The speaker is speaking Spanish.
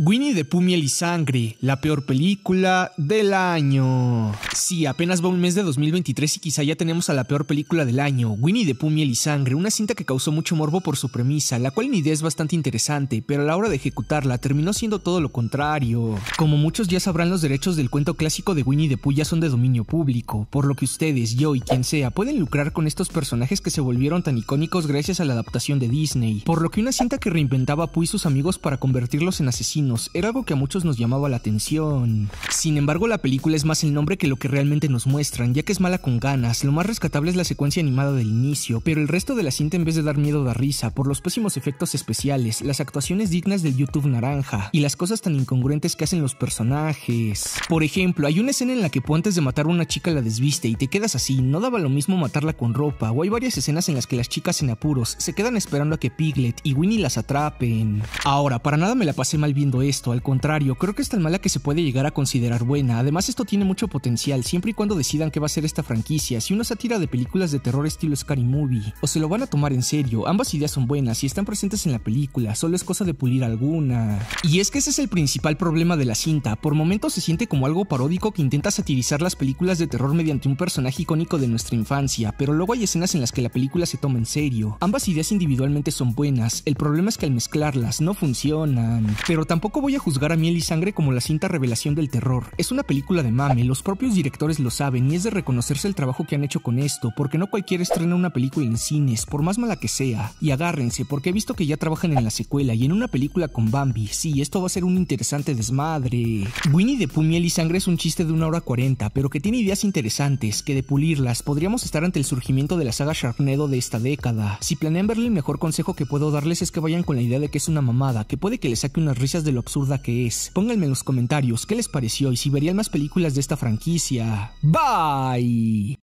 Winnie de Pooh Miel y Sangre, la peor película del año. Sí, apenas va un mes de 2023 y quizá ya tenemos a la peor película del año, Winnie de Pooh Miel y Sangre, una cinta que causó mucho morbo por su premisa, la cual ni idea es bastante interesante, pero a la hora de ejecutarla terminó siendo todo lo contrario. Como muchos ya sabrán, los derechos del cuento clásico de Winnie the Pooh ya son de dominio público, por lo que ustedes, yo y quien sea, pueden lucrar con estos personajes que se volvieron tan icónicos gracias a la adaptación de Disney, por lo que una cinta que reinventaba a Pooh y sus amigos para convertirlos en asesinos era algo que a muchos nos llamaba la atención. Sin embargo, la película es más el nombre que lo que realmente nos muestran, ya que es mala con ganas. Lo más rescatable es la secuencia animada del inicio, pero el resto de la cinta en vez de dar miedo da risa por los pésimos efectos especiales, las actuaciones dignas del YouTube naranja y las cosas tan incongruentes que hacen los personajes. Por ejemplo, hay una escena en la que antes de matar a una chica la desviste y te quedas así, no daba lo mismo matarla con ropa, o hay varias escenas en las que las chicas en apuros se quedan esperando a que Piglet y Winnie las atrapen. Ahora, para nada me la pasé mal viendo esto, al contrario, creo que es tan mala que se puede llegar a considerar buena. Además, esto tiene mucho potencial, siempre y cuando decidan qué va a ser esta franquicia, si una sátira de películas de terror estilo Scary Movie, o se lo van a tomar en serio. Ambas ideas son buenas y están presentes en la película, solo es cosa de pulir alguna. Y es que ese es el principal problema de la cinta, por momentos se siente como algo paródico que intenta satirizar las películas de terror mediante un personaje icónico de nuestra infancia, pero luego hay escenas en las que la película se toma en serio. Ambas ideas individualmente son buenas, el problema es que al mezclarlas no funcionan. Pero tampoco Tampoco voy a juzgar a Miel y Sangre como la cinta revelación del terror. Es una película de mame, los propios directores lo saben y es de reconocerse el trabajo que han hecho con esto, porque no cualquiera estrena una película en cines, por más mala que sea. Y agárrense, porque he visto que ya trabajan en la secuela y en una película con Bambi. Sí, esto va a ser un interesante desmadre. Winnie the Pooh Miel y Sangre es un chiste de una hora 40, pero que tiene ideas interesantes, que de pulirlas podríamos estar ante el surgimiento de la saga Sharknado de esta década. Si planean verle, el mejor consejo que puedo darles es que vayan con la idea de que es una mamada, que puede que le saque unas risas de absurda que es. Pónganme en los comentarios qué les pareció y si verían más películas de esta franquicia. Bye.